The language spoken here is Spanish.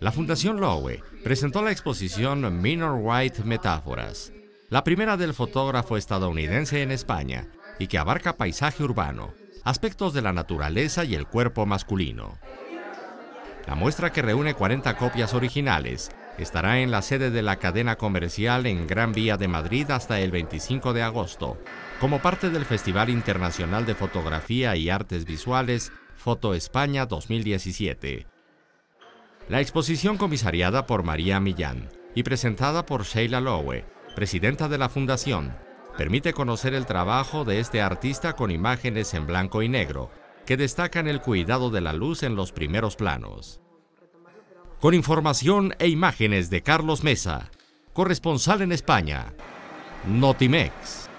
La Fundación Lowe presentó la exposición Minor White Metáforas, la primera del fotógrafo estadounidense en España, y que abarca paisaje urbano, aspectos de la naturaleza y el cuerpo masculino. La muestra que reúne 40 copias originales estará en la sede de la cadena comercial en Gran Vía de Madrid hasta el 25 de agosto, como parte del Festival Internacional de Fotografía y Artes Visuales Foto España 2017. La exposición comisariada por María Millán y presentada por Sheila Lowe, presidenta de la Fundación, permite conocer el trabajo de este artista con imágenes en blanco y negro, que destacan el cuidado de la luz en los primeros planos. Con información e imágenes de Carlos Mesa, corresponsal en España, Notimex.